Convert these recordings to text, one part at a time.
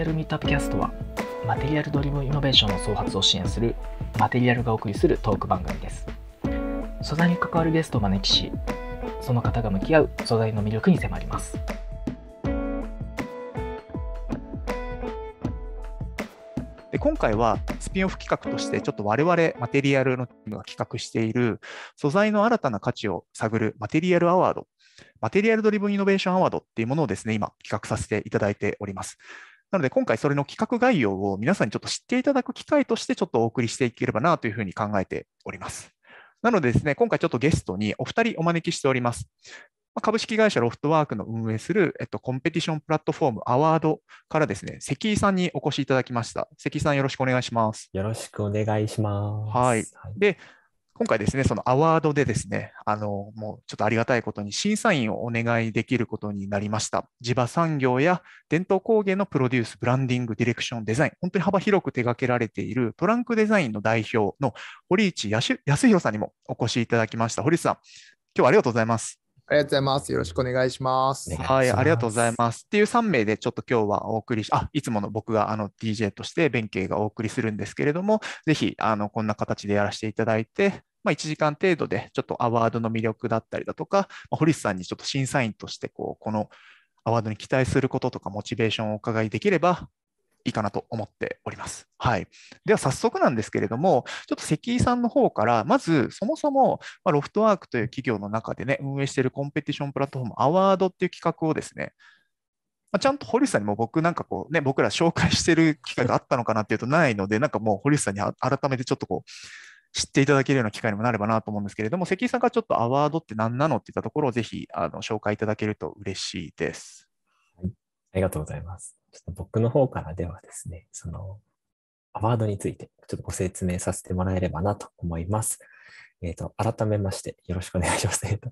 アルミートアップキャストはマテリアルドリブンイノベーションの創発を支援するマテリアルがお送りするトーク番組です素材に関わるゲストを招きしその方が向き合う素材の魅力に迫りますで今回はスピンオフ企画としてちょっと我々マテリアルのチームが企画している素材の新たな価値を探るマテリアルアワードマテリアルドリブンイノベーションアワードっていうものをですね今企画させていただいておりますなので今回それの企画概要を皆さんにちょっと知っていただく機会としてちょっとお送りしていければなというふうに考えております。なのでですね、今回ちょっとゲストにお二人お招きしております。株式会社ロフトワークの運営する、えっと、コンペティションプラットフォームアワードからですね、関井さんにお越しいただきました。関井さんよろしくお願いします。よろしくお願いします。はい。はい、で、今回ですね、そのアワードでですね、あの、もうちょっとありがたいことに審査員をお願いできることになりました。地場産業や伝統工芸のプロデュース、ブランディング、ディレクション、デザイン、本当に幅広く手掛けられているトランクデザインの代表の堀内康弘さんにもお越しいただきました。堀内さん、今日はありがとうございます。ありがとうございます。よろしくお願いします。はい、ありがとうございます。っていう3名でちょっと今日はお送りし、あ、いつもの僕があの DJ として弁慶がお送りするんですけれども、ぜひあのこんな形でやらせていただいて、まあ、1時間程度でちょっとアワードの魅力だったりだとか、まあ、堀内さんにちょっと審査員としてこう、このアワードに期待することとかモチベーションをお伺いできれば、いいかなと思っております。はい、では早速なんですけれども、ちょっと関井さんの方から、まずそもそも、まロフトワークという企業の中でね、運営しているコンペティションプラットフォーム、アワードっていう企画をですね、まちゃんと堀内さんにも僕なんかこうね、僕ら紹介してる機会があったのかなっていうとないので、なんかもう堀内さんに改めてちょっとこう、知っていただけるような機会にもなればなと思うんですけれども、関井さんがちょっとアワードって何なのっていったところをぜひあの紹介いただけると嬉しいです。はい、ありがとうございます。ちょっと僕の方からではですね、そのアワードについてちょっとご説明させてもらえればなと思います。えっ、ー、と、改めましてよろしくお願いします。えっ、と、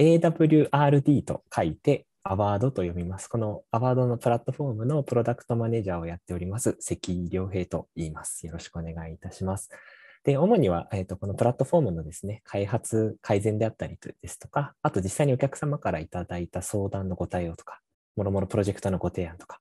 AWRD と書いてアワードと読みます。このアワードのプラットフォームのプロダクトマネージャーをやっております、関良平と言います。よろしくお願いいたします。で、主には、えーと、とこのプラットフォームのですね、開発、改善であったりですとか、あと実際にお客様からいただいた相談のご対応とか、もろもろプロジェクトのご提案とか、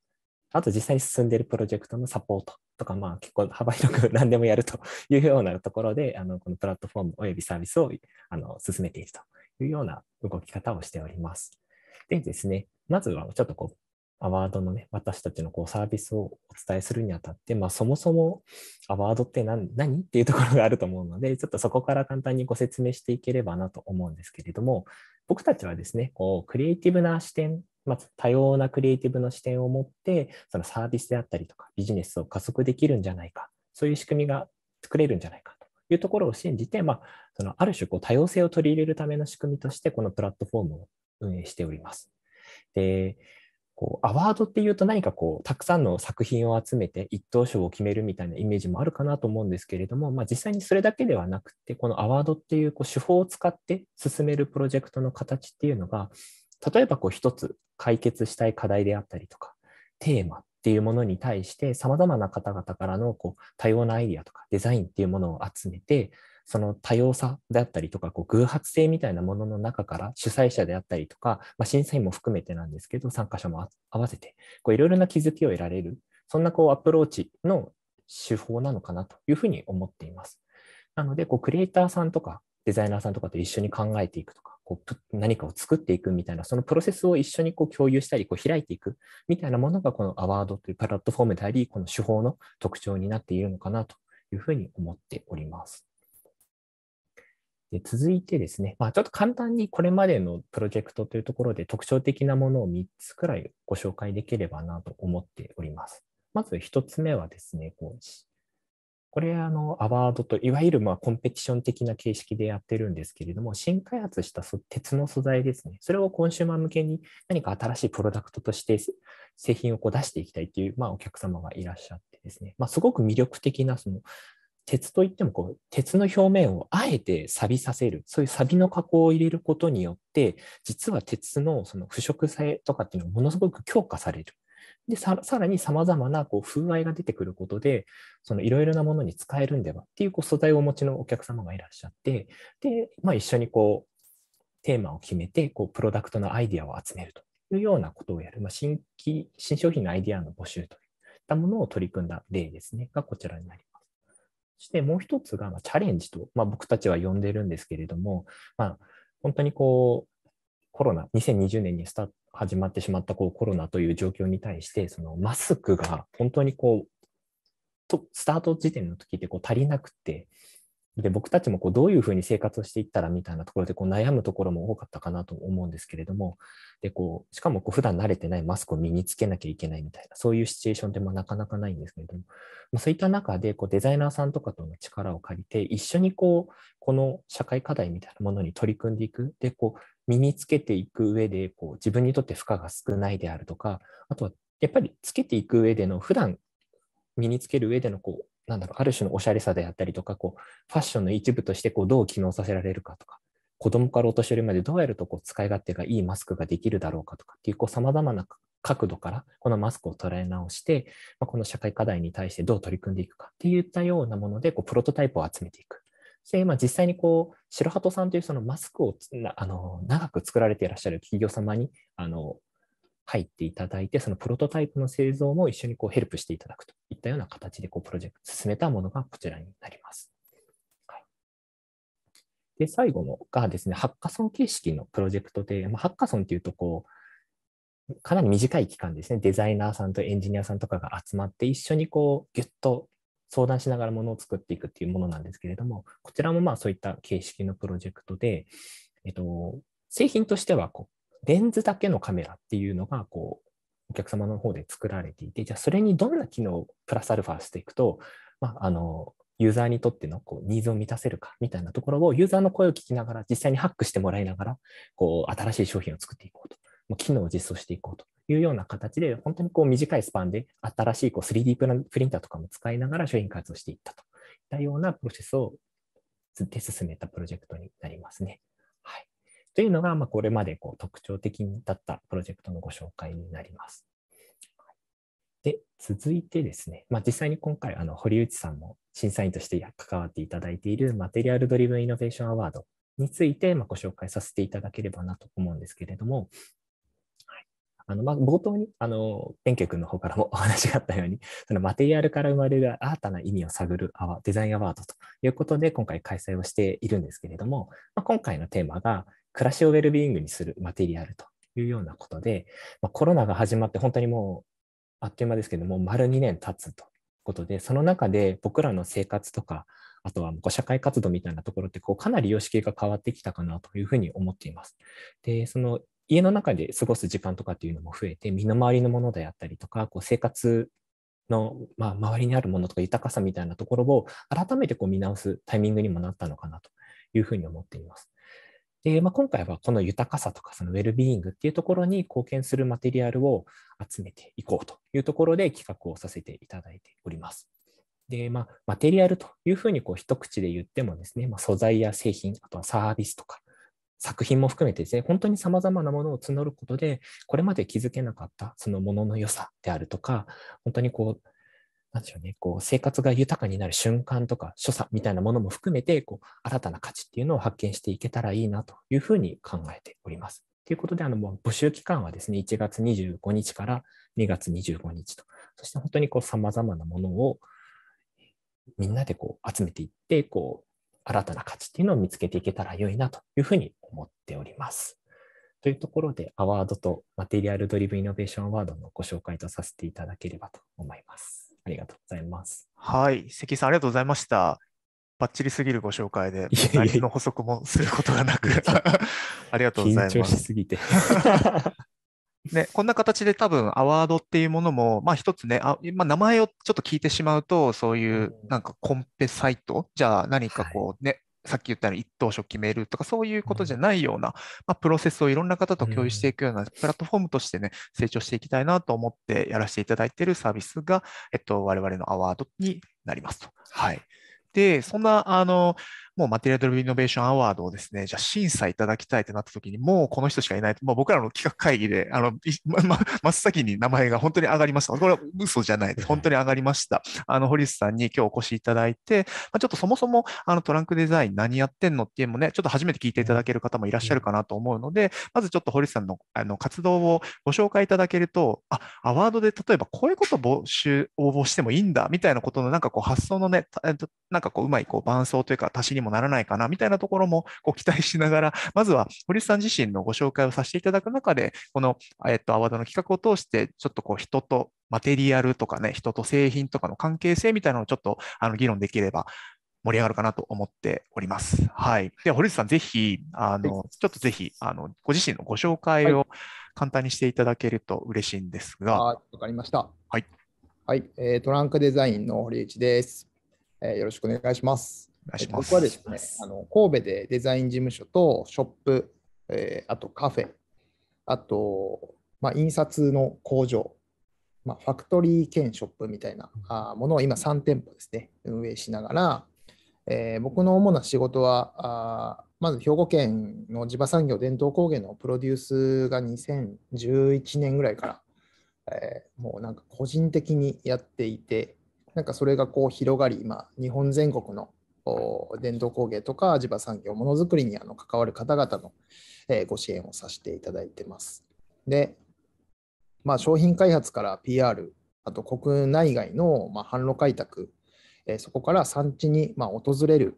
あと実際に進んでいるプロジェクトのサポートとか、まあ、結構幅広く何でもやるというようなところで、あのこのプラットフォームおよびサービスをあの進めているというような動き方をしております。でですね、まずはちょっとこう、アワードのね、私たちのこうサービスをお伝えするにあたって、まあ、そもそもアワードって何何っていうところがあると思うので、ちょっとそこから簡単にご説明していければなと思うんですけれども、僕たちはですね、こうクリエイティブな視点まず多様なクリエイティブの視点を持って、そのサービスであったりとかビジネスを加速できるんじゃないか、そういう仕組みが作れるんじゃないかというところを信じて、まあ、そのある種こう多様性を取り入れるための仕組みとして、このプラットフォームを運営しております。でこうアワードっていうと何かこうたくさんの作品を集めて一等賞を決めるみたいなイメージもあるかなと思うんですけれども、まあ、実際にそれだけではなくてこのアワードっていうこう手法を使って進めるプロジェクトの形っていうのが例えばこう一つ解決したい課題であったりとか、テーマっていうものに対して様々な方々からのこう多様なアイディアとかデザインっていうものを集めて、その多様さであったりとか、こう偶発性みたいなものの中から主催者であったりとか、まあ、審査員も含めてなんですけど、参加者も合わせて、いろいろな気づきを得られる、そんなこうアプローチの手法なのかなというふうに思っています。なので、こうクリエイターさんとかデザイナーさんとかと一緒に考えていくとか、こう何かを作っていくみたいな、そのプロセスを一緒にこう共有したり、こう開いていくみたいなものが、このアワードというプラットフォームであり、この手法の特徴になっているのかなというふうに思っております。で続いてですね、まあ、ちょっと簡単にこれまでのプロジェクトというところで特徴的なものを3つくらいご紹介できればなと思っております。まず1つ目はですね、こうこれ、あの、アワードと、いわゆる、まあ、コンペティション的な形式でやってるんですけれども、新開発した鉄の素材ですね。それをコンシューマー向けに何か新しいプロダクトとして製品をこう出していきたいという、まあ、お客様がいらっしゃってですね。まあ、すごく魅力的な、その、鉄といってもこう、鉄の表面をあえて錆びさせる、そういう錆の加工を入れることによって、実は鉄のその腐食性とかっていうのはものすごく強化される。でさらにさまざまなこう風合いが出てくることでいろいろなものに使えるんではっていうこう素材をお持ちのお客様がいらっしゃってで、まあ、一緒にこうテーマを決めてこうプロダクトのアイディアを集めるというようなことをやる、まあ、新規新商品のアイディアの募集といったものを取り組んだ例ですねがこちらになります。そしてもう一つが、チャレンジと、まあ、僕たちは呼んでるんですけれども、まあ、本当にこうコロナ2020年にスタート始まってしまったこうコロナという状況に対してそのマスクが本当にこうとスタート時点の時ってこう足りなくてで僕たちもこうどういうふうに生活をしていったらみたいなところでこう悩むところも多かったかなと思うんですけれどもでこうしかもこう普段慣れてないマスクを身につけなきゃいけないみたいなそういうシチュエーションでもなかなかないんですけれども、まあ、そういった中でこうデザイナーさんとかとの力を借りて一緒にこうこの社会課題みたいなものに取り組んでいくでこう身につけていく上でこう自分にとって負荷が少ないであるとかあとはやっぱりつけていく上での普段身につける上でのこうなんだろうある種のおしゃれさであったりとかこうファッションの一部としてこうどう機能させられるかとか子供からお年寄りまでどうやるとこう使い勝手がいいマスクができるだろうかとかっていうさまざまな角度からこのマスクを捉え直して、まあ、この社会課題に対してどう取り組んでいくかっていったようなものでこうプロトタイプを集めていくそまあ実際にこう白鳩さんというそのマスクをあの長く作られていらっしゃる企業様にあの入っていただいて、そのプロトタイプの製造も一緒にこうヘルプしていただくといったような形でこうプロジェクト進めたものがこちらになります。はい、で最後のがですね、ハッカソン形式のプロジェクトで、まあ、ハッカソンというとこう、かなり短い期間ですね、デザイナーさんとエンジニアさんとかが集まって、一緒にこうギュッと相談しながらものを作っていくっていうものなんですけれども、こちらもまあそういった形式のプロジェクトで、えっと、製品としてはこうレンズだけのカメラっていうのがこうお客様の方で作られていて、じゃあそれにどんな機能をプラスアルファしていくと、まあ、あのユーザーにとってのこうニーズを満たせるかみたいなところをユーザーの声を聞きながら実際にハックしてもらいながらこう新しい商品を作っていこうと機能を実装していこうというような形で、本当にこう短いスパンで新しいこう 3D プリンターとかも使いながら商品開発をしていったといったようなプロセスをで進めたプロジェクトになりますね。はい、というのが、まこれまでこう特徴的だったプロジェクトのご紹介になります。で、続いてですね、まあ、実際に今回、あの堀内さんも審査員として関わっていただいているマテリアルドリブンイノベーションアワードについて、まご紹介させていただければなと思うんですけれども、あの、まあ、冒頭に、あの、弁慶君の方からも お話があったように、そのマテリアルから生まれる新たな意味を探るアワデザインアワードということで、今回開催をしているんですけれども、まあ、今回のテーマが、暮らしをウェルビーイングにするマテリアルというようなことで、まあ、コロナが始まって本当にもう、あっという間ですけども、丸2年経つということで、その中で僕らの生活とか、あとは社会活動みたいなところってかなり様式が変わってきたかなというふうに思っています。で、その家の中で過ごす時間とかっていうのも増えて、身の回りのものであったりとか、こう生活の、まあ、周りにあるものとか豊かさみたいなところを改めてこう見直すタイミングにもなったのかなというふうに思っています。でまあ、今回はこの豊かさとかそのウェルビーイングっていうところに貢献するマテリアルを集めていこうというところで企画をさせていただいております。でまあ、マテリアルというふうにこう一口で言ってもですね、まあ、素材や製品、あとはサービスとか作品も含めてですね、本当に様々なものを募ることで、これまで気づけなかったそのものの良さであるとか、本当にこう、なんでしょうね、こう生活が豊かになる瞬間とか所作みたいなものも含めて、こう新たな価値っていうのを発見していけたらいいなというふうに考えております。ということで、あの、もう募集期間はですね、1月25日から2月25日と、そして本当にこう様々なものをみんなでこう集めていって、こう新たな価値っていうのを見つけていけたら良いなというふうに思っております。というところで、アワードとマテリアルドリブイノベーションワードのご紹介とさせていただければと思います。ありがとうございます。はい、関さん、ありがとうございました。バッチリすぎるご紹介で、何の補足もすることがなく、ありがとうございます。緊張しすぎてね、こんな形で多分アワードっていうものも、まあ一つね、あまあ、名前をちょっと聞いてしまうと、そういうなんかコンペサイト、じゃあ何かこうね、はいさっき言ったように一等賞決めるとか、そういうことじゃないような、まあ、プロセスをいろんな方と共有していくようなプラットフォームとしてね、成長していきたいなと思ってやらせていただいているサービスが、えっと、我々のアワードになりますと。はい。で、そんな、あの、もうマテリアルイノベーションアワードをですね、じゃあ審査いただきたいってなった時に、もうこの人しかいないと、もう僕らの企画会議で、あの、ま、ま、真っ先に名前が本当に上がりました。これは嘘じゃないです。本当に上がりました。あの、堀内さんに今日お越しいただいて、まあ、ちょっとそもそも、あの、トランクデザイン何やってんのっていうのもね、ちょっと初めて聞いていただける方もいらっしゃるかなと思うので、まずちょっと堀内さんのあの活動をご紹介いただけると、あ、アワードで例えばこういうこと募集、応募してもいいんだ、みたいなことのなんかこう発想のね、なんかこううまいこう伴奏というか足しにもならないかな、みたいなところもこ期待しながら、まずは堀内さん自身のご紹介をさせていただく中で、この、えっと、アワードの企画を通して、ちょっとこう人とマテリアルとかね、人と製品とかの関係性みたいなのをちょっとあの議論できれば盛り上がるかなと思っております。はい。では、堀内さん、ぜひ、あの、はい、ちょっとぜひ、あの、ご自身のご紹介を簡単にしていただけると嬉しいんですが。わ、はい、かりました。はい。はい、えー、トランクデザインの堀内です、えー、よろしくお願いします。僕はですねあの、神戸でデザイン事務所とショップ、えー、あとカフェ、あと、まあ、印刷の工場、まあ、ファクトリー兼ショップみたいなものを今3店舗ですね、運営しながら、えー、僕の主な仕事は、あまず兵庫県の地場産業伝統工芸のプロデュースが2011年ぐらいから、えー、もうなんか個人的にやっていて、なんかそれがこう広がり、今、日本全国の伝統工芸とか地場産業ものづくりにあの関わる方々の、えご支援をさせていただいてます。で、まあ、商品開発から PR あと国内外の、ま販路開拓、えそこから産地に、ま訪れる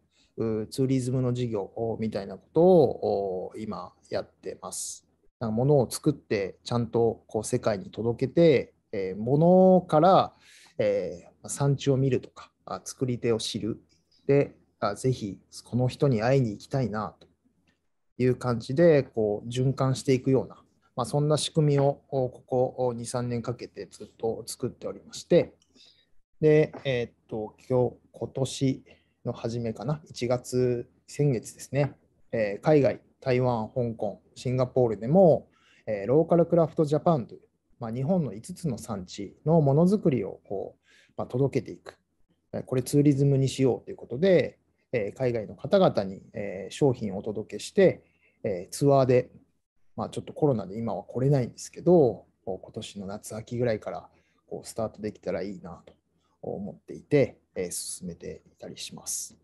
ツーリズムの事業みたいなことを今やってます。なんか物を作ってちゃんとこう世界に届けて、えー、物から、えー、産地を見るとか作り手を知るしてあぜひこの人に会いに行きたいなという感じでこう循環していくような、まあ、そんな仕組みをここ23年かけてずっと作っておりましてで、えー、っと今日今年の初めかな1月先月ですね、えー、海外台湾香港シンガポールでも、えー、ローカルクラフトジャパンという、まあ、日本の5つの産地のものづくりをこう、まあ、届けていくこれツーリズムにしようということで、え海外の方々に、え商品をお届けして、えツアーで、まあ、ちょっとコロナで今は来れないんですけど、今年の夏秋ぐらいからこうスタートできたらいいなと思っていて、え進めていたりします。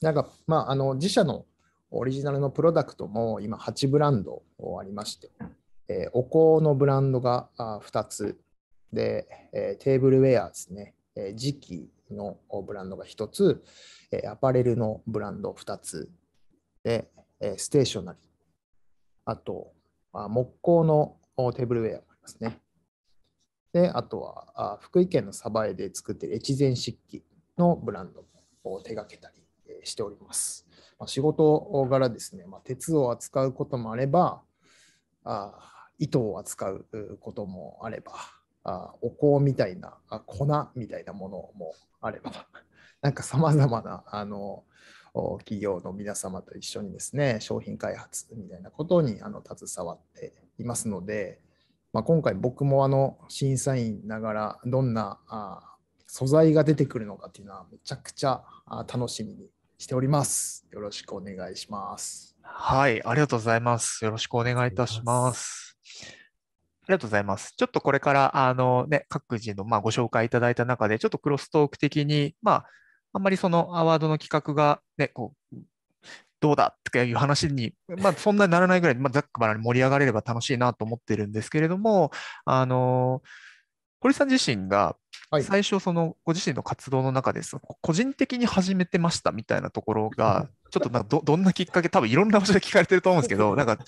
なんか、まあ、あの自社のオリジナルのプロダクトも今8ブランドありまして、えお香のブランドが2つで、えテーブルウェアですね、え磁器のブランドが1つ、えアパレルのブランド2つで、えステーショナリー、あと、あ木工のテーブルウェアもありますね。で、あとはあ福井県の鯖江で作っている越前漆器のブランドを手掛けたりしております。ま仕事柄ですね、ま鉄を扱うこともあれば、あ糸を扱うこともあれば、あお香みたいなあ粉みたいなものもあれば、なんかさまざまなあの企業の皆様と一緒にですね、商品開発みたいなことにあの携わっていますので、まあ、今回僕もあの審査員ながらどんなあ素材が出てくるのかっていうのはめちゃくちゃ楽しみにしております。よろしくお願いします。はい、ありがとうございます。よろしくお願いいたします。ありがとうございます。ちょっとこれから、あのね、各自のまあご紹介いただいた中で、ちょっとクロストーク的に、まあ、あんまりそのアワードの企画が、ね、こう、どうだっていう話に、まあ、そんなにならないぐらい、まあ、ざっくばらに盛り上がれれば楽しいなと思ってるんですけれども、あの、堀さん自身が、最初、そのご自身の活動の中です、個人的に始めてましたみたいなところが、ちょっとなんかどどんなきっかけ、多分いろんな場所で聞かれてると思うんですけど、なんか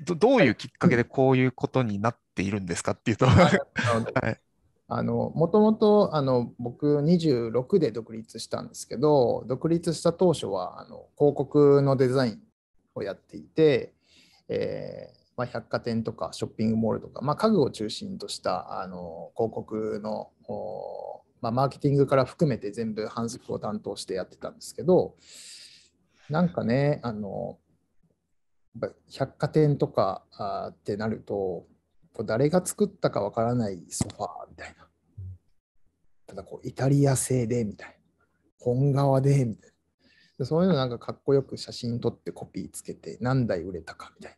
どどういうきっかけでこういうことになっているんですかっていうと はいあの。もともとあの僕26で独立したんですけど独立した当初はあの広告のデザインをやっていて、えーまあ、百貨店とかショッピングモールとか、まあ、家具を中心としたあの広告の、まあ、マーケティングから含めて全部反則を担当してやってたんですけどなんかねあの百貨店とかあってなると、誰が作ったかわからないソファーみたいな。ただこう、イタリア製でみたいな。本革でみたいな。そういうのなんかかっこよく写真撮ってコピーつけて何台売れたかみたい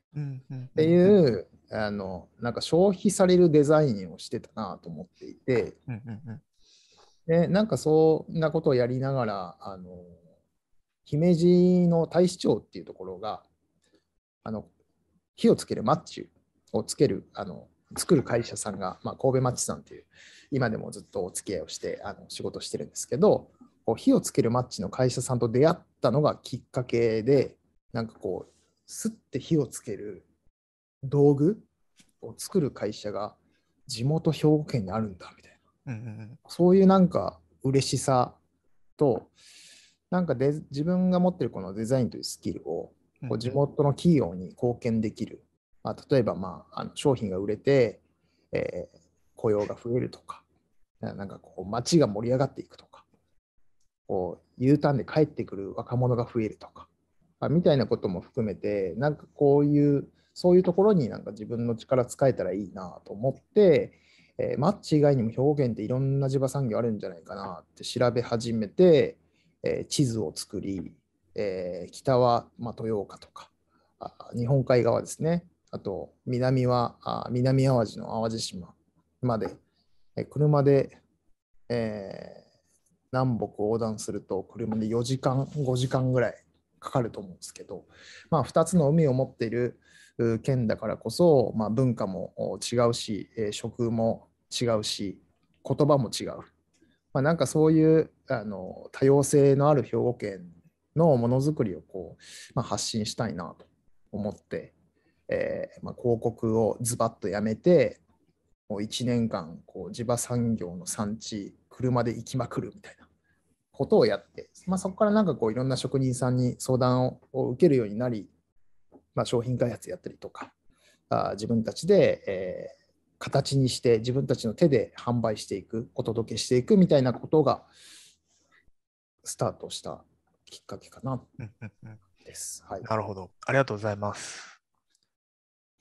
な。っていうあのなんか消費されるデザインをしてたなと思っていて、でなんかそんなことをやりながらあの姫路の大使町っていうところがあの火をつけるマッチをつけるあの作る会社さんが、まあ、神戸マッチさんという今でもずっとお付き合いをしてあの仕事してるんですけどこう火をつけるマッチの会社さんと出会ったのがきっかけでなんかこうすって火をつける道具を作る会社が地元兵庫県にあるんだみたいな、うんうんうん、そういうなんか嬉しさとなんかで自分が持ってるこのデザインというスキルをこう地元の企業に貢献できる、まあ、例えば、まあ、あの商品が売れて、えー、雇用が増えるとか、なんかこう街が盛り上がっていくとか、こう U ターンで帰ってくる若者が増えるとか、まあ、みたいなことも含めて、なんかこういう、そういうところになんか自分の力使えたらいいなと思って、えー、マッチ以外にも表現っていろんな地場産業あるんじゃないかなって調べ始めて、えー、地図を作り、えー、北は、まあ、豊岡とか日本海側ですねあと南はあ南淡路の淡路島まで、えー、車で、えー、南北横断すると車で4時間5時間ぐらいかかると思うんですけど、まあ、2つの海を持っている県だからこそ、まあ、文化も違うし、えー、食も違うし言葉も違う、まあ、なんかそういうあの多様性のある兵庫県のものづくりをこう、まあ、発信したいなと思って、えー、まあ、広告をズバッとやめてもう1年間こう地場産業の産地車で行きまくるみたいなことをやって、まあ、そこからなんかこういろんな職人さんに相談を受けるようになり、ま商品開発やったりとかあ自分たちで、えー、形にして自分たちの手で販売していくお届けしていくみたいなことがスタートしたきっかけかな。です、はい。なるほど。ありがとうございます。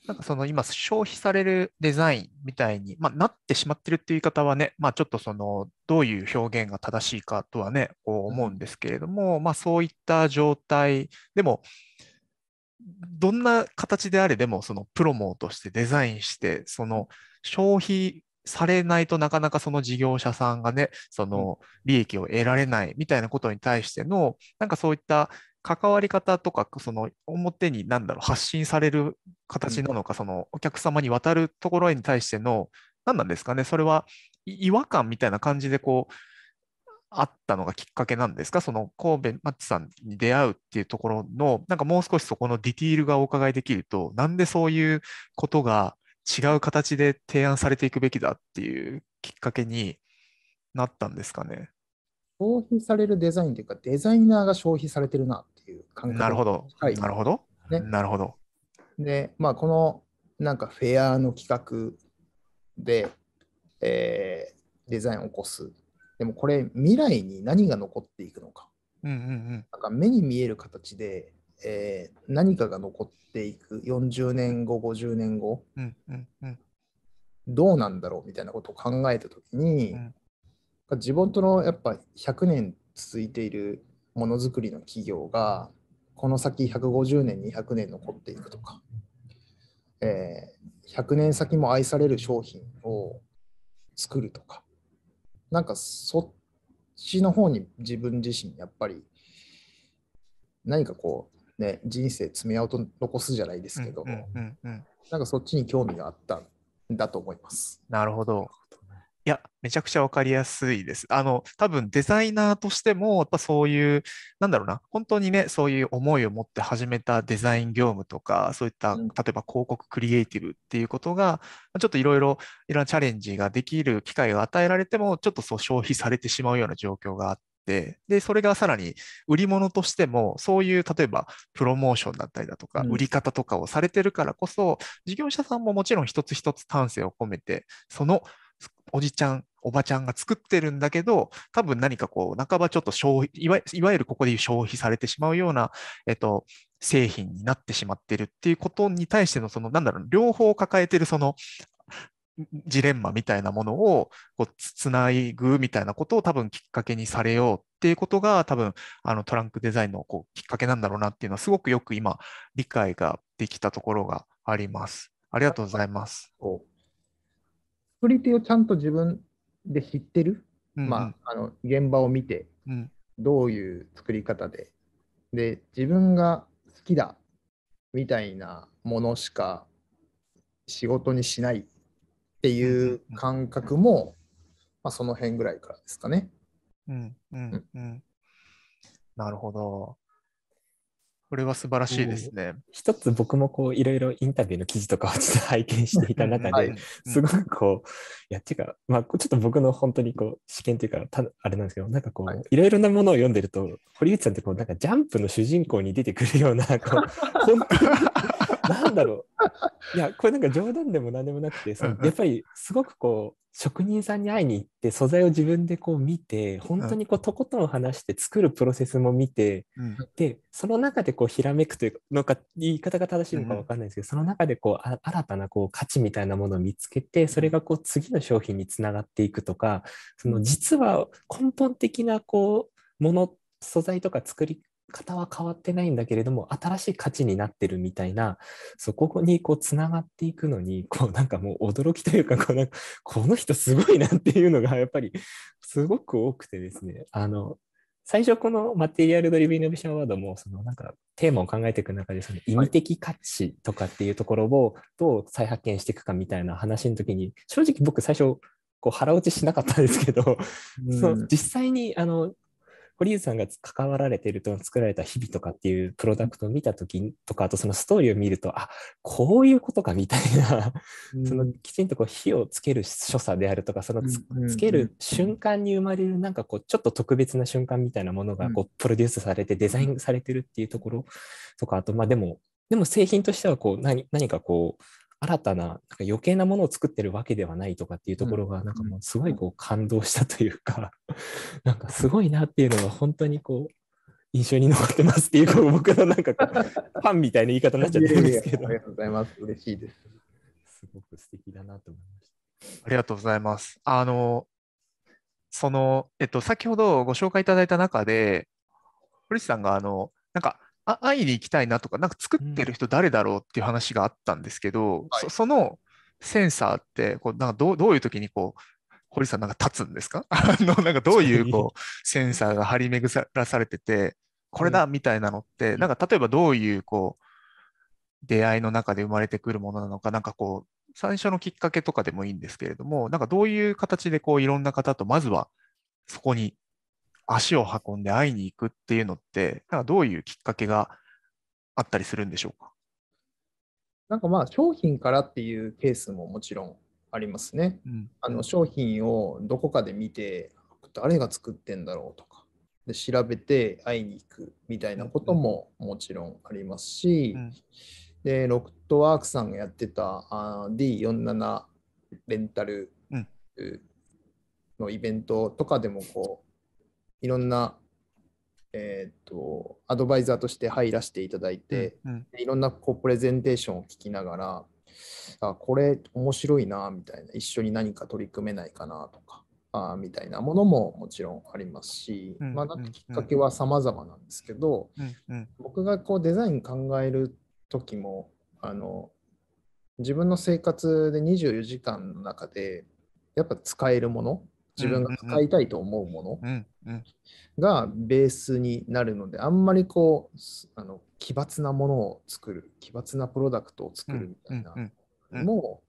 なんかその今、消費されるデザインみたいに、まあ、なってしまってるっていう言い方はね、まあ、ちょっとそのどういう表現が正しいかとはね、こう思うんですけれども、うん、まあ、そういった状態でも、どんな形であれでも、そのプロモとしてデザインして、その消費されないとなかなかその事業者さんがね、その利益を得られないみたいなことに対しての、なんかそういった関わり方とか、その表に何だろう、発信される形なのか、うん、そのお客様に渡るところに対しての、何なんですかね、それは違和感みたいな感じでこう、あったのがきっかけなんですか、その神戸マッチさんに出会うっていうところの、なんかもう少しそこのディティールがお伺いできると、なんでそういうことが違う形で提案されていくべきだっていうきっかけになったんですかね。消費されるデザインというか、デザイナーが消費されてるなっていう感覚なるほど。はい、なるほど。ね、なるほど。で、まあ、このなんかフェアの企画で、えー、デザインを起こす。でもこれ、未来に何が残っていくのか。うんうんうん、なんか目に見える形でえー、何かが残っていく40年後50年後、うんうんうん、どうなんだろうみたいなことを考えた時に、うん、のやっぱ100年続いているものづくりの企業がこの先150年200年残っていくとか、えー、100年先も愛される商品を作るとかなんかそっちの方に自分自身やっぱり何かこうね、人生爪痕残すじゃないですけど、うんなんかそっちに興味があったんだと思います。なるほど。いや、めちゃくちゃ分かりやすいです。あの、多分デザイナーとしても、やっぱそういう、なんだろうな、本当にね、そういう思いを持って始めたデザイン業務とか、そういった、例えば広告クリエイティブっていうことが、ちょっといろいろ、いろんなチャレンジができる機会が与えられても、ちょっとそう消費されてしまうような状況があっ、で、それがさらに売り物としても、そういう例えばプロモーションだったりだとか、売り方とかをされてるからこそ、事業者さんももちろん一つ一つ丹精を込めて、そのおじちゃん、おばちゃんが作ってるんだけど、多分何かこう、半ばちょっと消費いわ、いわゆるここでいう消費されてしまうような、えっと、製品になってしまってるっていうことに対しての、その、なんだろう、両方抱えてるそのジレンマみたいなものをこうつないぐみたいなことを多分きっかけにされようっていうことが多分あのトランクデザインのこうきっかけなんだろうなっていうのはすごくよく今理解ができたところがあります。ありがとうございます。作り手をちゃんと自分で知ってる、うんうん、まあ、あの現場を見て、うん、どういう作り方でで自分が好きだみたいなものしか仕事にしないっていう感覚も、まあ、その辺ぐらいからですかね。うんうんうん。なるほど。これは素晴らしいですね。一つ僕もこういろいろインタビューの記事とかをちょっと拝見していた中で、はい、すごくこう、いや、っていうか、まあ、ちょっと僕の本当にこう、試験というか、たあれなんですけど、なんかこう、はい、いろいろなものを読んでると、堀内さんってこう、なんかジャンプの主人公に出てくるような、こう、本当になんだろう。いや、これなんか冗談でも何でもなくて、そのやっぱりすごくこう、職人さんに会いに行って、素材を自分でこう見て、本当にこう、とことん話して作るプロセスも見て、うん、で、その中でこう、ひらめくというのか、言い方が正しいのかわかんないですけど、その中でこう、新たなこう、価値みたいなものを見つけて、それがこう、次の商品につながっていくとか、その実は根本的なこう、もの素材とか作り方は変わってないんだけれども新しい価値になってるみたいなそこにこうつながっていくのにこうなんかもう驚きというかこうなんかこの人すごいなっていうのがやっぱりすごく多くてですねあの最初このマテリアルドリブイノベーションアワードもそのなんかテーマを考えていく中でその意味的価値とかっていうところをどう再発見していくかみたいな話の時に正直僕最初こう腹落ちしなかったんですけど、うん、その実際にあの堀内さんが関わられてると作られた日々とかっていうプロダクトを見た時とかあとそのストーリーを見るとあこういうことかみたいな、そのきちんとこう火をつける所作であるとかそのつつける瞬間に生まれるなんかこうちょっと特別な瞬間みたいなものがこう、プロデュースされてデザインされてるっていうところとかあとまあでもでも製品としてはこう何何かこう新たななんか余計なものを作ってるわけではないとかっていうところが、なんかもうすごいこう感動したというか、なんかすごいなっていうのが本当にこう、印象に残ってますっていう、僕のなんか ファンみたいな言い方になっちゃってるんですけどいやいや。ありがとうございます。嬉しいです。すごく素敵だなと思いました。ありがとうございます。あの、その、えっと、先ほどご紹介いただいた中で、堀内さんが、あの、なんか、会いに行きたいなとか、なんか作ってる人誰だろうっていう話があったんですけど、うんはい、そそのセンサーってこうなんかどうどういう時にこう堀さんなんか立つんですか あのなんかどういうこうセンサーが張り巡らされてて、これだみたいなのって、うん、なんか例えばどういうこう出会いの中で生まれてくるものなのか、なんかこう最初のきっかけとかでもいいんですけれども、なんかどういう形でこういろんな方とまずはそこに足を運んで会いに行くっていうのってなんかどういうきっかけがあったりするんでしょうかなんかまあ商品からっていうケースももちろんありますね。うん、あの商品をどこかで見て誰が作ってんだろうとかで調べて会いに行くみたいなことももちろんありますし、うん、でロクトワークさんがやってたあ D47 レンタルのイベントとかでもこう、いろんな、えっ、ー、と、アドバイザーとして入らせていただいて、うん、いろんなこうプレゼンテーションを聞きながら、あこれ面白いなみたいな一緒に何か取り組めないかなとかあみたいなものももちろんありますし、うんうんうん、まあ、なんかきっかけは様々なんですけど、うんうん、僕がこうデザイン考える時もあの自分の生活で24時間の中でやっぱ使えるもの自分が使いたいと思うものがベースになるのであんまりこうあの奇抜なものを作る奇抜なプロダクトを作るみたいなも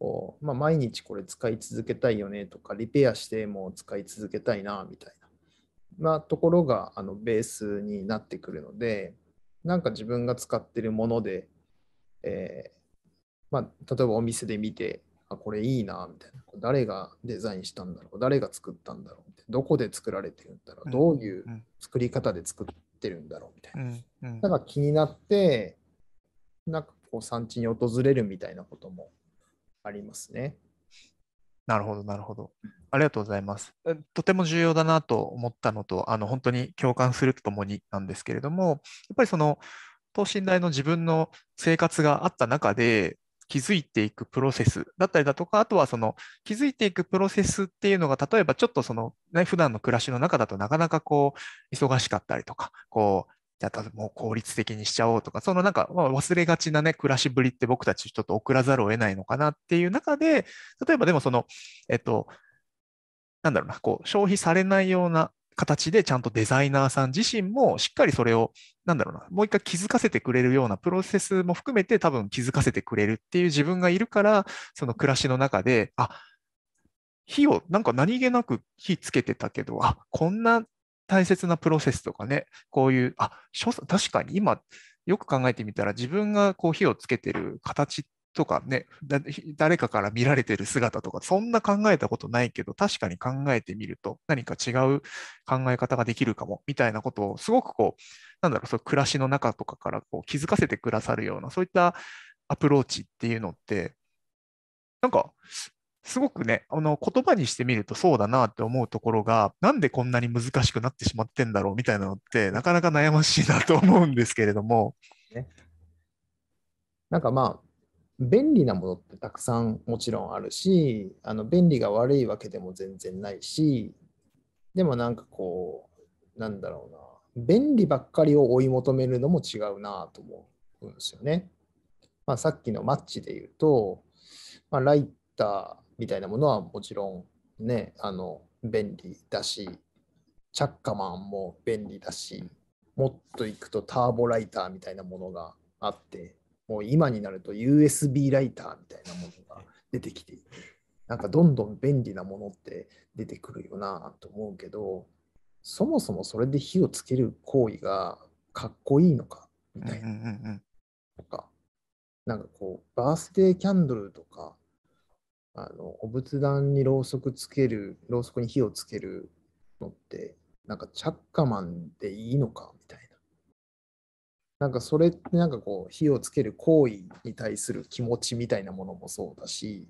う、まあ、毎日これ使い続けたいよねとかリペアしても使い続けたいなみたいな、まあ、ところがあのベースになってくるのでなんか自分が使ってるもので、えーまあ、例えばお店で見てあ、これいいな、みたいな。誰がデザインしたんだろう誰が作ったんだろうどこで作られてるんだろう、どういう作り方で作ってるんだろうみたいな。だから気になって、なんかこう産地に訪れるみたいなこともありますね。なるほど、なるほど。ありがとうございます。とても重要だなと思ったのと、あの本当に共感するとともになんですけれども、やっぱりその等身大の自分の生活があった中で、気づいていくプロセスだったりだとか、あとはその気づいていくプロセスっていうのが、例えばちょっとその、ね、普段の暮らしの中だとなかなかこう、忙しかったりとか、こう、じゃあもう効率的にしちゃおうとか、そのなんか、ま忘れがちなね、暮らしぶりって僕たちちょっと送らざるを得ないのかなっていう中で、例えばでもその、えっと、なんだろうな、こう、消費されないような形でちゃんとデザイナーさん自身もしっかりそれを、なんだろうな、もう一回気づかせてくれるようなプロセスも含めて多分気づかせてくれるっていう自分がいるから、その暮らしの中で、あ、火をなんか何気なく火つけてたけど、あ、こんな大切なプロセスとかね、こういう、あ、所作確かに今、よく考えてみたら自分がこう火をつけてる形っとかね、誰かから見られてる姿とか、そんな考えたことないけど、確かに考えてみると、何か違う考え方ができるかも、みたいなことを、すごくこう、なんだろう、そう暮らしの中とかからこう気づかせてくださるような、そういったアプローチっていうのって、なんか、すごくね、あの言葉にしてみるとそうだなって思うところが、なんでこんなに難しくなってしまってんだろうみたいなのって、なかなか悩ましいなと思うんですけれども。ね、なんかまあ、便利なものってたくさんもちろんあるしあの便利が悪いわけでも全然ないしでもなんかこうなんだろうな便利ばっかりを追い求めるのも違うなと思うんですよね。まあ、さっきのマッチで言うと、まあ、ライターみたいなものはもちろんねあの便利だしチャッカマンも便利だしもっといくとターボライターみたいなものがあってもう今になると USB ライターみたいなものが出てきて、なんかどんどん便利なものって出てくるよなと思うけど、そもそもそれで火をつける行為がかっこいいのかみたいな。うんうんうんとか、なんかこう、バースデーキャンドルとか、あの、お仏壇にろうそくつける、ろうそくに火をつけるのって、なんかチャッカマンでいいのかみたいな。なんかそれってなんかこう火をつける行為に対する気持ちみたいなものもそうだし、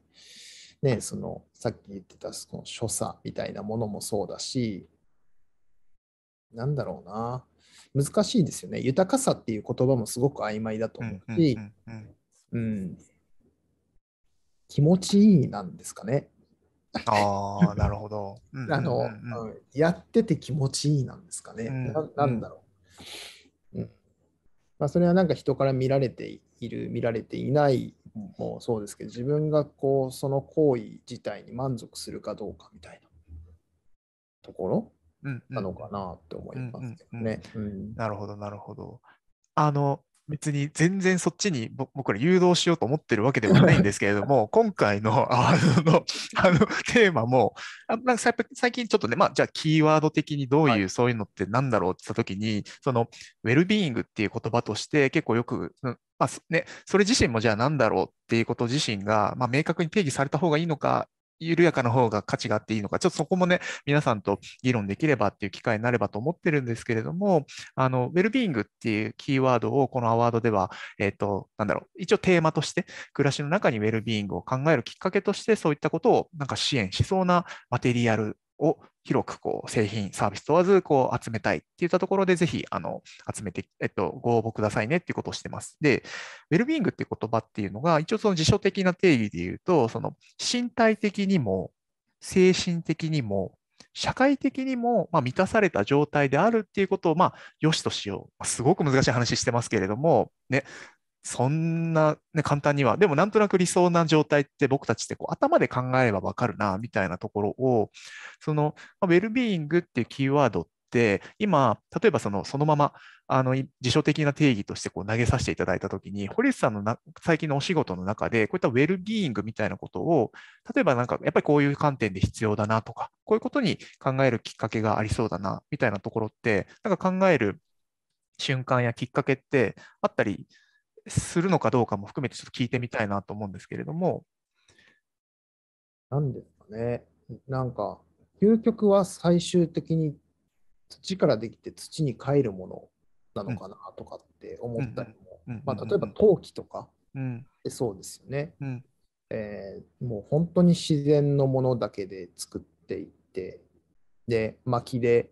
ね、そのさっき言ってたその所作みたいなものもそうだしなんだろうな難しいですよね豊かさっていう言葉もすごく曖昧だと思うし、うん、気持ちいいなんですかね。あなるほど。あの、やってて気持ちいいなんですかね。ななんだろう。まあ、それはなんか人から見られている見られていないもそうですけど自分がこうその行為自体に満足するかどうかみたいなところなのかなって思いますけどね。なるほどなるほど。あの別に全然そっちに僕ら誘導しようと思ってるわけではないんですけれども、今回の あのあのテーマも、あなんか最近ちょっとね、まあ、じゃあキーワード的にどういう、そういうのってなんだろうって言ったときに、そのウェルビーイングっていう言葉として結構よく、うんまあね、それ自身もじゃあ何だろうっていうこと自身が、まあ、明確に定義された方がいいのか、緩やかな方が価値があっていいのか、ちょっとそこもね、皆さんと議論できればっていう機会になればと思ってるんですけれども、あの、ウェルビーイングっていうキーワードをこのアワードでは、えっ、と、なんだろう、一応テーマとして、暮らしの中にウェルビーイングを考えるきっかけとして、そういったことをなんか支援しそうなマテリアルを広くこう製品、サービス問わずこう集めたいっていったところで、ぜひあの集めて、えっと、ご応募くださいねっていうことをしてます。で、ウェルビーングっていう言葉っていうのが、一応その辞書的な定義で言うと、その身体的にも精神的にも社会的にも、ま満たされた状態であるっていうことを、まあ、良しとしよう。すごく難しい話してますけれども、ね、そんな、ね、簡単には、でもなんとなく理想な状態って僕たちってこう頭で考えればわかるな、みたいなところを、その、ウェルビーイングっていうキーワードって、今、例えばそのそのままあの辞書的な定義としてこう投げさせていただいたときに、堀内さんのな最近のお仕事の中で、こういったウェルビーイングみたいなことを、例えばなんか、やっぱりこういう観点で必要だなとか、こういうことに考えるきっかけがありそうだな、みたいなところって、なんか考える瞬間やきっかけってあったりするのかどうかも含めてちょっと聞いてみたいなと思うんですけれども。何ですかね、なんか、究極は最終的に土からできて土に帰るものなのかなとかって思ったりも、まあ、例えば陶器とかってそうですよね、うん、えー、もう本当に自然のものだけで作っていってで薪で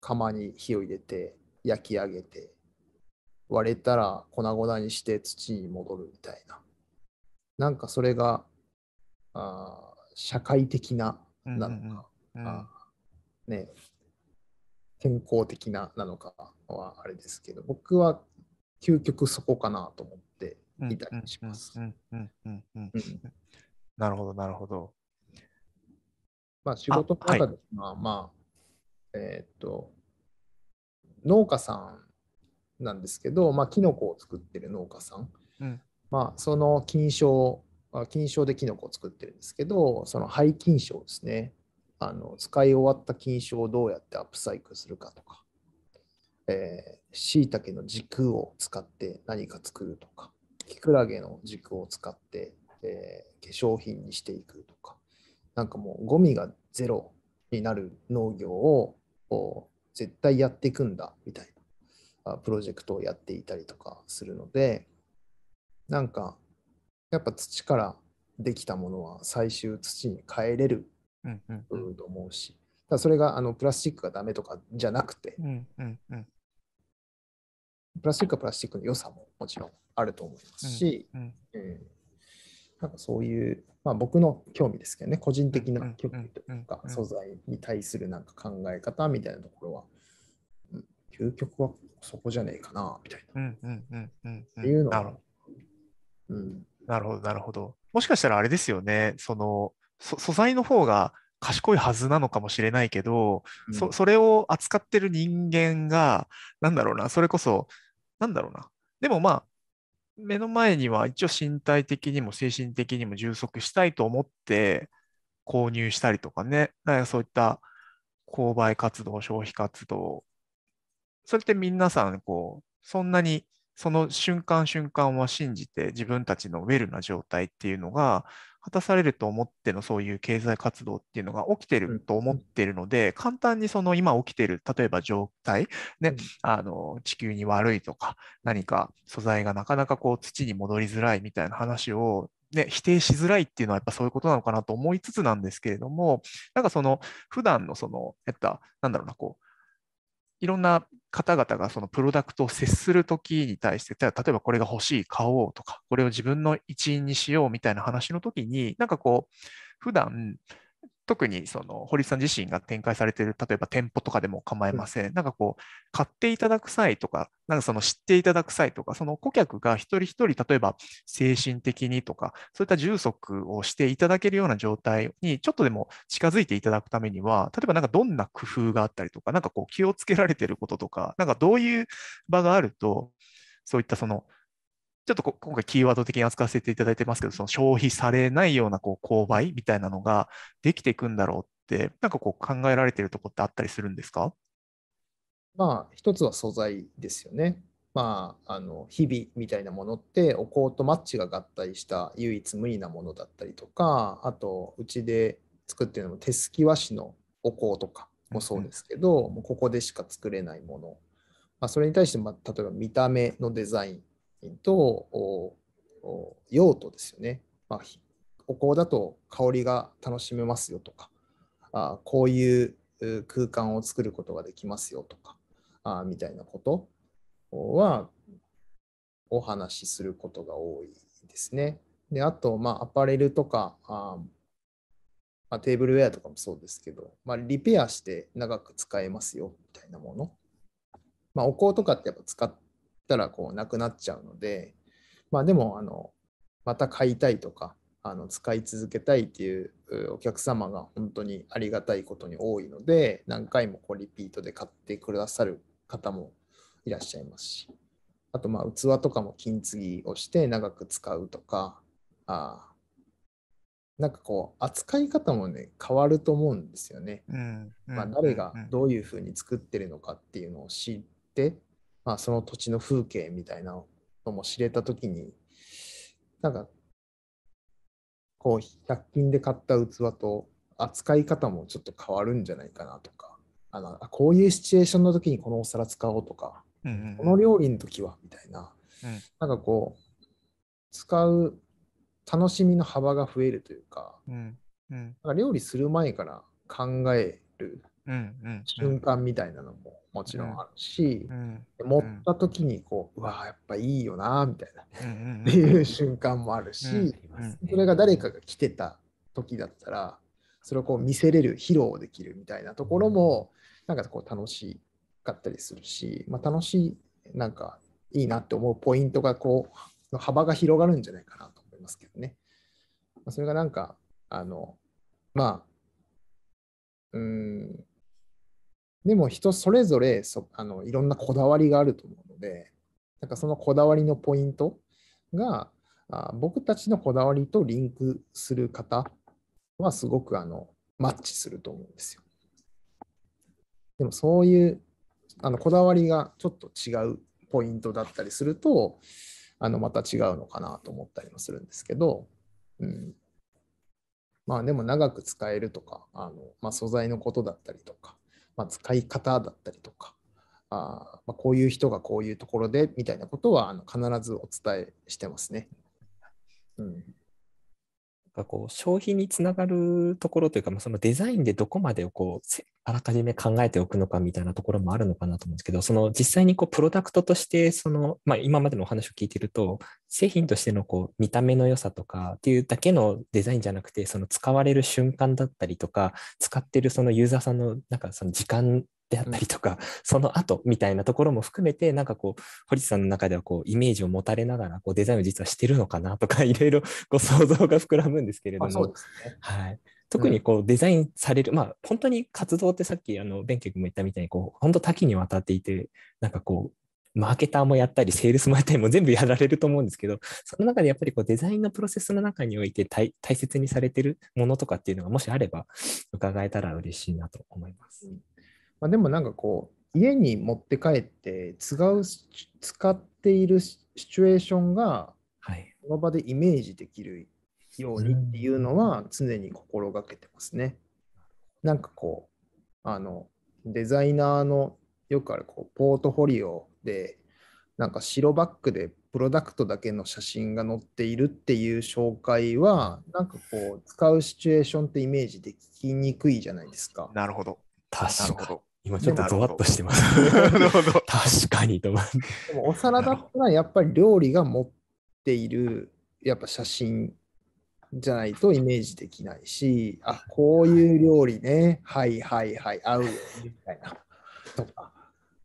釜に火を入れて焼き上げて割れたら粉々にして土に戻るみたいな。なんかそれが、あ社会的ななのか、ね、健康的ななのかはあれですけど、僕は究極そこかなと思っていたりします。なるほど、なるほど。まあ仕事の中で、あはい、まあ、まあ、えー、っと、農家さんなんですけど、まあ、キノコを作ってる農家さん、うん、まあ、その菌床菌床でキノコを作ってるんですけどその廃菌床ですねあの使い終わった菌床をどうやってアップサイクルするかとかしいたけの軸を使って何か作るとかきくらげの軸を使って、えー、化粧品にしていくとかなんかもうゴミがゼロになる農業を絶対やっていくんだみたいなプロジェクトをやっていたりとかするのでなんかやっぱ土からできたものは最終土に変えれると思うし、だそれがあのプラスチックがダメとかじゃなくて、プラスチックはプラスチックの良さももちろんあると思いますし、なんかそういう、まあ、僕の興味ですけどね個人的な興味というか、素材に対するなんか考え方みたいなところは究極はそこじゃねえかな、みたいな。うんうんっていうのは。うん、なるほど、なるほど。もしかしたらあれですよね、その素材の方が賢いはずなのかもしれないけど、うんそ、それを扱ってる人間が、なんだろうな、それこそ、なんだろうな。でもまあ、目の前には一応身体的にも精神的にも充足したいと思って購入したりとかね、かそういった購買活動、消費活動それって皆さん、こう、そんなにその瞬間瞬間は信じて自分たちのウェルな状態っていうのが果たされると思ってのそういう経済活動っていうのが起きてると思ってるので、簡単にその今起きてる例えば状態、ね、あの地球に悪いとか何か素材がなかなかこう土に戻りづらいみたいな話をね、否定しづらいっていうのはやっぱそういうことなのかなと思いつつなんですけれども、なんかその普段のその、やった、なんだろうな、こいろんな方々がそのプロダクトを接するときに対して、例えばこれが欲しい、買おうとか、これを自分の一員にしようみたいな話のときに、なんかこう、普段特にその堀さん自身が展開されている例えば店舗とかでも構いません、うん、なんかこう買っていただく際とかなんかその知っていただく際とかその顧客が一人一人例えば精神的にとかそういった充足をしていただけるような状態にちょっとでも近づいていただくためには例えばなんかどんな工夫があったりとか何かこう気をつけられてることとかなんかどういう場があるとそういったそのちょっと今回キーワード的に扱わせていただいてますけど、その消費されないようなこう購買みたいなのができていくんだろうって、なんかこう考えられてるとこってあったりするんですかまあ、一つは素材ですよね。まあ、あの日々みたいなものってお香とマッチが合体した唯一無二なものだったりとかあとうちで作ってるのも手すき和紙のお香とかもそうですけど、うん、もうここでしか作れないもの、まあ、それに対して、まあ、例えば見た目のデザインと用途ですよね。まあ、お香だと香りが楽しめますよとか、あこういう空間を作ることができますよとか、あみたいなことはお話しすることが多いですね。であと、まあ、アパレルとかあ、まあ、テーブルウェアとかもそうですけど、まあ、リペアして長く使えますよみたいなもの。まあ、お香とかってやっぱ使ってたらこうなくなっちゃうので、まあ、でもあのまた買いたいとかあの使い続けたいっていうお客様が本当にありがたいことに多いので何回もこうリピートで買ってくださる方もいらっしゃいますしあとまあ器とかも金継ぎをして長く使うとかあなんかこう扱い方もね変わると思うんですよね。うん、まあ、誰がどういうふうに作ってるのかっていうのを知ってまあ、その土地の風景みたいなのも知れた時になんかこう100均で買った器と扱い方もちょっと変わるんじゃないかなとかあのこういうシチュエーションの時にこのお皿使おうとか、うんうんうん、この料理の時はみたいな、うん、なんかこう使う楽しみの幅が増えるというか,、うんうん、か料理する前から考える瞬間みたいなのももちろんあるし、うんうん、持った時にこう、うわやっぱいいよなみたいな、っていう瞬間もあるし、それが誰かが来てた時だったらそれをこう見せれる披露できるみたいなところもなんかこう楽しかったりするし、まあ、楽しいなんかいいなって思うポイントがこう幅が広がるんじゃないかなと思いますけどね。まあ、それがなんかあのまあうんでも人それぞれそあのいろんなこだわりがあると思うので、なんかそのこだわりのポイントが、あ僕たちのこだわりとリンクする方はすごくあのマッチすると思うんですよ。でもそういうあのこだわりがちょっと違うポイントだったりすると、あのまた違うのかなと思ったりもするんですけど、うん、まあでも長く使えるとか、あのまあ、素材のことだったりとか、まあ、使い方だったりとかあ、まあ、こういう人がこういうところでみたいなことはあの必ずお伝えしてますね。うんかこう消費につながるところというか、まあ、そのデザインでどこまでをこうあらかじめ考えておくのかみたいなところもあるのかなと思うんですけどその実際にこうプロダクトとしてその、まあ、今までのお話を聞いてると製品としてのこう見た目の良さとかっていうだけのデザインじゃなくてその使われる瞬間だったりとか使ってるそのユーザーさんのなんかその時間であったりとか、その後みたいなところも含めて、なんかこう、堀さんの中ではこう、イメージを持たれながら、こう、デザインを実はしてるのかなとか、いろいろご想像が膨らむんですけれども、ね、はい。特にこうデザインされる、うん、まあ本当に活動ってさっきあの弁慶君も言ったみたいにこう本当多岐にわたっていてなんかこうマーケターもやったりセールスもやったりも全部やられると思うんですけどその中でやっぱりこうデザインのプロセスの中において大切にされてるものとかっていうのがもしあれば伺えたら嬉しいなと思います。うんまあ、でもなんかこう家に持って帰って使う使っているシチュエーションがその場でイメージできるようにっていうのは常に心がけてますね。なんかこうあのデザイナーのよくあるこうポートフォリオでなんか白バッグでプロダクトだけの写真が載っているっていう紹介はなんかこう使うシチュエーションってイメージできにくいじゃないですか。なるほど。確かに。今ちょっとゾワッとしてます。確かにと思でもお皿だったらやっぱり料理が持っているやっぱ写真じゃないとイメージできないし、あこういう料理ね、はいはいはい、合うよみたいな。とか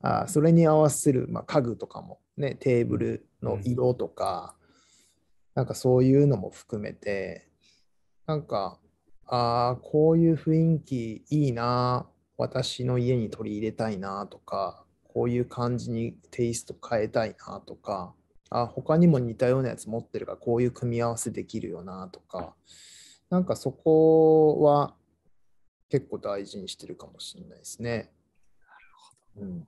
あそれに合わせる、まあ、家具とかも、ね、テーブルの色とか、うん、なんかそういうのも含めて、なんか、ああ、こういう雰囲気いいな私の家に取り入れたいなとか、こういう感じにテイスト変えたいなとか、あ、他にも似たようなやつ持ってるから、こういう組み合わせできるよなとか、なんかそこは結構大事にしてるかもしれないですね。なるほど。うん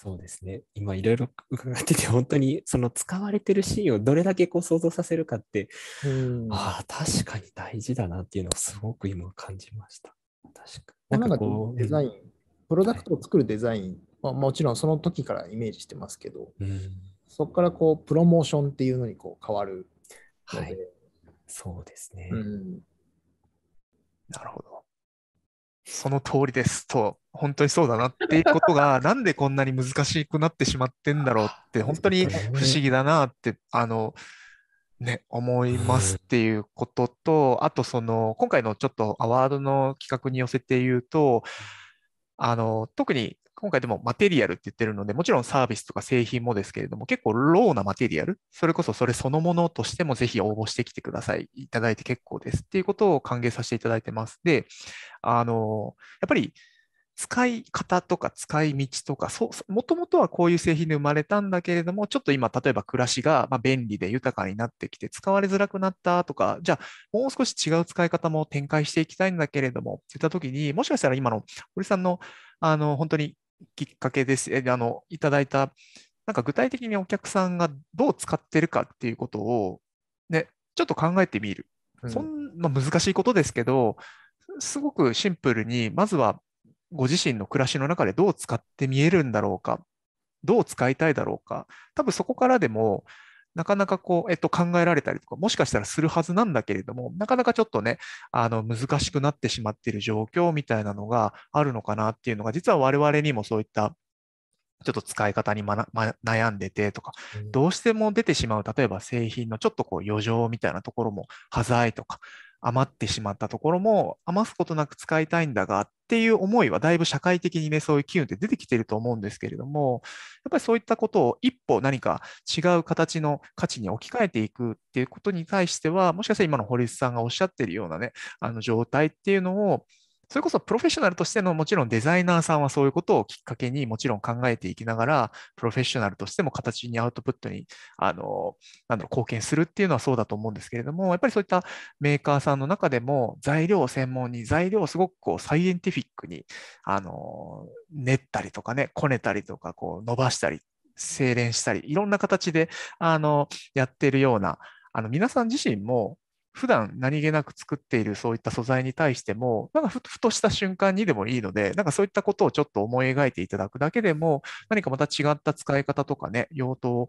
そうですね。今いろいろ伺ってて、本当にその使われてるシーンをどれだけこう想像させるかって、うん、ああ、確かに大事だなっていうのをすごく今感じました。確かなんかこうデザイン、プロダクトを作るデザイン、はもちろんその時からイメージしてますけど、うん、そこからこうプロモーションっていうのにこう変わるはい、そうですね、うん、なるほど。その通りですと、本当にそうだなっていうことが、なんでこんなに難しくなってしまってんだろうって、本当に不思議だなって、あの、ね、思いますっていうことと、あとその、今回のちょっとアワードの企画に寄せて言うと、あの、特に今回でもマテリアルって言ってるので、もちろんサービスとか製品もですけれども、結構ローなマテリアル、それこそそれそのものとしてもぜひ応募してきてください。いただいて結構ですっていうことを歓迎させていただいてます。で、あの、やっぱり使い方とか使い道とか、もともとはこういう製品で生まれたんだけれども、ちょっと今、例えば暮らしが便利で豊かになってきて、使われづらくなったとか、じゃあ、もう少し違う使い方も展開していきたいんだけれども、って言ったときに、もしかしたら今の堀さんの、あの、本当にきっかけです、あの、いただいた、なんか具体的にお客さんがどう使ってるかっていうことを、ね、ちょっと考えてみる。そんな難しいことですけど、すごくシンプルに、まずはご自身の暮らしの中でどう使って見えるんだろうか、どう使いたいだろうか、多分そこからでも、なかなかこう、えっと、考えられたりとか、もしかしたらするはずなんだけれども、なかなかちょっとね、あの、難しくなってしまっている状況みたいなのがあるのかなっていうのが、実は我々にもそういったちょっと使い方に、まま、悩んでてとか、どうしても出てしまう、例えば製品のちょっとこう余剰みたいなところも端材とか、余ってしまったところも余すことなく使いたいんだがっていう思いはだいぶ社会的にねそういう機運って出てきてると思うんですけれどもやっぱりそういったことを一歩何か違う形の価値に置き換えていくっていうことに対してはもしかしたら今の堀内さんがおっしゃってるようなねあの状態っていうのをそれこそプロフェッショナルとしてのもちろんデザイナーさんはそういうことをきっかけにもちろん考えていきながら、プロフェッショナルとしても形にアウトプットに、あの、なんだろう、貢献するっていうのはそうだと思うんですけれども、やっぱりそういったメーカーさんの中でも材料を専門に、材料をすごくこうサイエンティフィックに、あの、練ったりとかね、こねたりとか、こう伸ばしたり、精錬したり、いろんな形で、あの、やってるような、あの皆さん自身も普段何気なく作っているそういった素材に対しても、なんかふとした瞬間にでもいいので、なんかそういったことをちょっと思い描いていただくだけでも、何かまた違った使い方とかね、用途を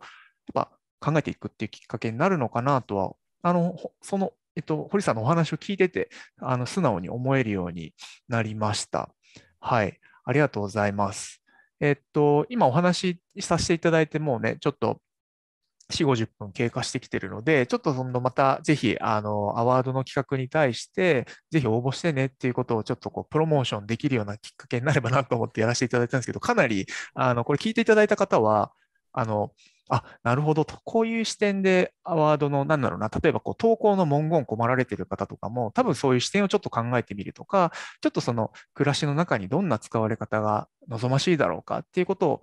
やっぱ考えていくっていうきっかけになるのかなとは、あの、その、えっと、堀さんのお話を聞いてて、あの、素直に思えるようになりました。はい。ありがとうございます。えっと、今お話しさせていただいて、もうね、ちょっと4、50分経過してきてるので、ちょっとそのまたぜひ、あの、アワードの企画に対して、ぜひ応募してねっていうことをちょっとこう、プロモーションできるようなきっかけになればなと思ってやらせていただいたんですけど、かなり、あの、これ聞いていただいた方は、あの、あ、なるほどと、こういう視点でアワードの、なんだろうな、例えばこう投稿の文言困られてる方とかも、多分そういう視点をちょっと考えてみるとか、ちょっとその暮らしの中にどんな使われ方が望ましいだろうかっていうことを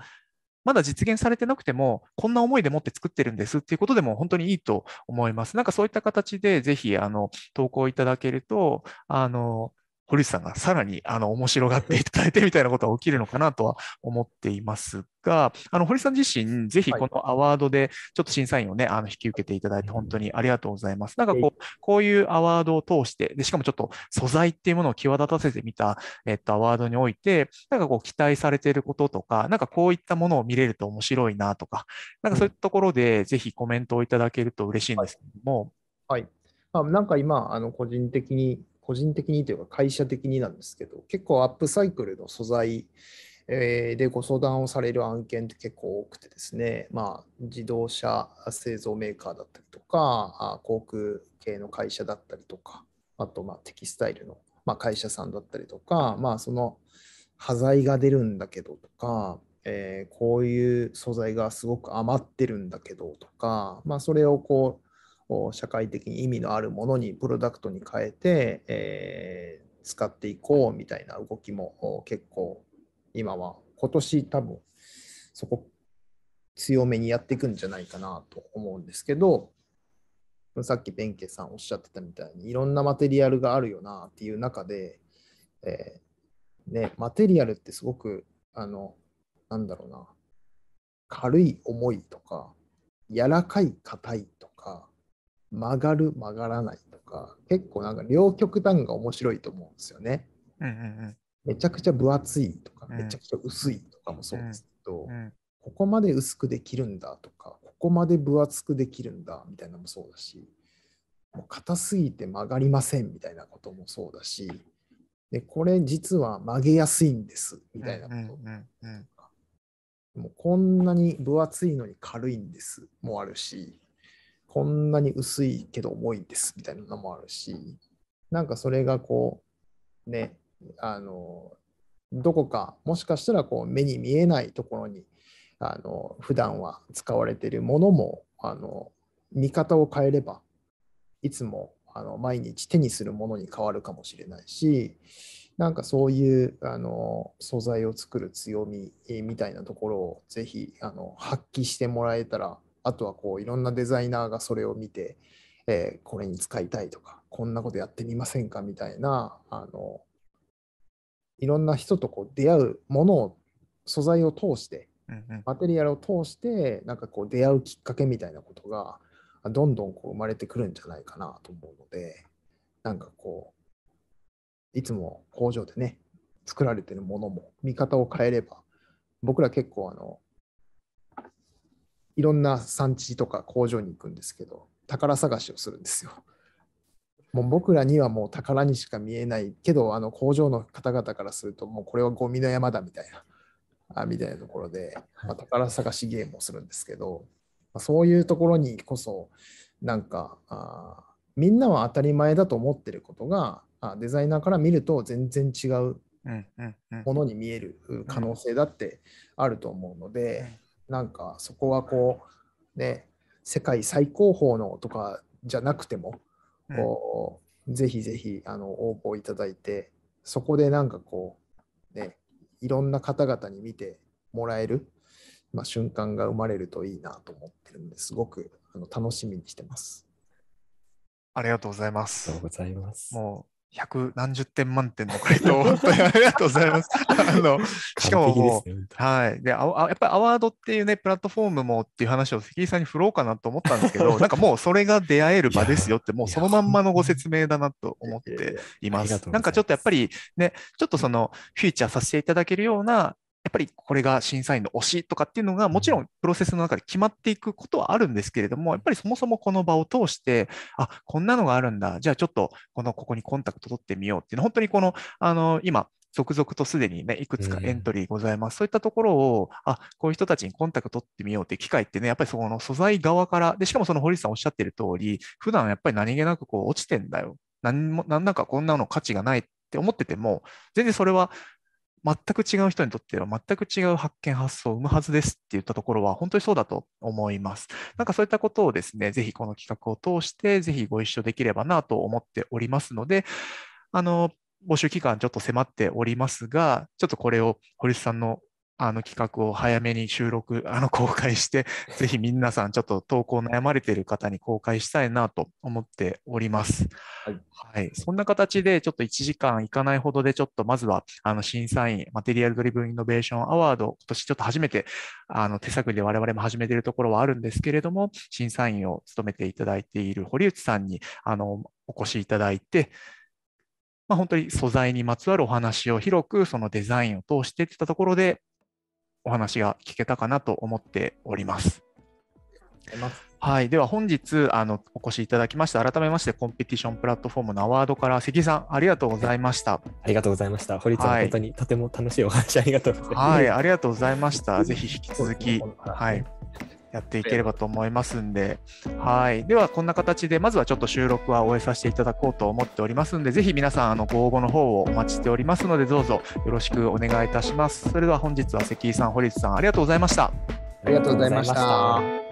まだ実現されてなくても、こんな思いでもって作ってるんですっていうことでも本当にいいと思います。なんかそういった形で、ぜひ、あの、投稿いただけると、あの、堀内さんがさらにあの面白がっていただいてみたいなことが起きるのかなとは思っていますが、あの堀さん自身、ぜひこのアワードでちょっと審査員をね、あの引き受けていただいて、本当にありがとうございます。なんかこう、こういうアワードを通して、でしかもちょっと素材っていうものを際立たせてみた、えっと、アワードにおいて、なんかこう、期待されていることとか、なんかこういったものを見れると面白いなとか、なんかそういったところで、ぜひコメントをいただけると嬉しいんですけども。はい、はい、あなんか今あの個人的に個人的にというか会社的になんですけど、結構アップサイクルの素材でご相談をされる案件って結構多くてですね、まあ、自動車製造メーカーだったりとか、航空系の会社だったりとか、あとまあテキスタイルのま会社さんだったりとか、まあ、その端材が出るんだけどとか、えー、こういう素材がすごく余ってるんだけどとか、まあ、それをこう社会的に意味のあるものにプロダクトに変えて、えー、使っていこうみたいな動きも結構今は今年多分そこ強めにやっていくんじゃないかなと思うんですけどさっき弁慶さんおっしゃってたみたいにいろんなマテリアルがあるよなっていう中で、えー、ね、マテリアルってすごくあのなんだろうな軽い思いとか柔らかい硬いとか曲がる曲がらないとか結構なんか両極端が面白いと思うんですよね。めちゃくちゃ分厚いとか、めちゃくちゃ薄いとかもそうですけど、ここまで薄くできるんだとかここまで分厚くできるんだみたいなのもそうだしもう硬すぎて曲がりませんみたいなこともそうだしでこれ実は曲げやすいんですみたいなこととか。もうこんなに分厚いのに軽いんですもあるし、こんなに薄いけど重いんですみたいなのもあるし、なんかそれがこう、ね、あの、どこか、もしかしたらこう目に見えないところに、あの、普段は使われているものも、あの、見方を変えれば、いつもあの毎日手にするものに変わるかもしれないし、なんかそういうあの素材を作る強みみたいなところをぜひあの発揮してもらえたらあとはこういろんなデザイナーがそれを見て、えー、これに使いたいとかこんなことやってみませんかみたいなあのいろんな人とこう出会うものを素材を通して、マテリアルを通してなんかこう出会うきっかけみたいなことがどんどんこう生まれてくるんじゃないかなと思うのでなんかこういつも工場でね作られてるものも見方を変えれば僕ら結構あのいろんな産地とか工場に行くんですけど宝探しをするんですよ。もう僕らにはもう宝にしか見えないけどあの工場の方々からするともうこれはゴミの山だみたいなあみたいなところで、まあ、宝探しゲームをするんですけど、まあ、そういうところにこそなんかあみんなは当たり前だと思ってることがあデザイナーから見ると全然違うものに見える可能性だってあると思うので、なんかそこはこうね世界最高峰のとかじゃなくても、こう、うん、ぜひぜひあの応募いただいてそこでなんかこうねいろんな方々に見てもらえる、まあ、瞬間が生まれるといいなと思ってるんですごくあの楽しみにしてます。ありがとうございます。ありがとうございます。もう百何十点満点の回答、本当にありがとうございます。あのしかももう、はい、であやっぱりアワードっていうね、プラットフォームもっていう話を関井さんに振ろうかなと思ったんですけど、なんかもうそれが出会える場ですよって、もうそのまんまのご説明だなと思っていますなんかちょっとやっぱりね、ちょっとそのフィーチャーさせていただけるようなやっぱりこれが審査員の推しとかっていうのが、もちろんプロセスの中で決まっていくことはあるんですけれども、やっぱりそもそもこの場を通して、あこんなのがあるんだ、じゃあちょっとこのここにコンタクト取ってみようっていうのは、本当にこのあの今、続々とすでにね、いくつかエントリーございます。うん、そういったところを、あ、こういう人たちにコンタクト取ってみようって機会ってね、やっぱりその素材側から、で、しかもその堀さんおっしゃってる通り、普段やっぱり何気なくこう落ちてんだよ。何も、なんかこんなの価値がないって思ってても、全然それは全く違う人にとっては全く違う発見、発想を生むはずですって言ったところは本当にそうだと思います。なんかそういったことをですね、ぜひこの企画を通してぜひご一緒できればなと思っておりますので、あの、募集期間ちょっと迫っておりますが、ちょっとこれを堀内さんのあの企画を早めに収録、あの公開して、ぜひ皆さんちょっと投稿悩まれている方に公開したいなと思っております。はい。はい、そんな形で、ちょっと1時間いかないほどで、ちょっとまずは、あの、審査員、マテリアルドリブンイノベーションアワード、今年ちょっと初めて、あの、手探りで我々も始めているところはあるんですけれども、審査員を務めていただいている堀内さんに、あの、お越しいただいて、まあ、本当に素材にまつわるお話を広くそのデザインを通していったところでお話が聞けたかなと思っております。はい、では本日あのお越しいただきまして改めましてコンペティションプラットフォームのアワードから関さんありがとうございましたありがとうございました堀さん、はい、本当にとても楽しいお話ありがとうございましたはいありがとうございましたぜひ引き続き、は い、やっていければと思いますんで、はい、ではこんな形でまずはちょっと収録は終えさせていただこうと思っておりますんで、ぜひ皆さんあのご応募の方をお待ちしておりますので、どうぞよろしくお願いいたします。それでは本日は関井さん、堀内さん、ありがとうございました。ありがとうございました。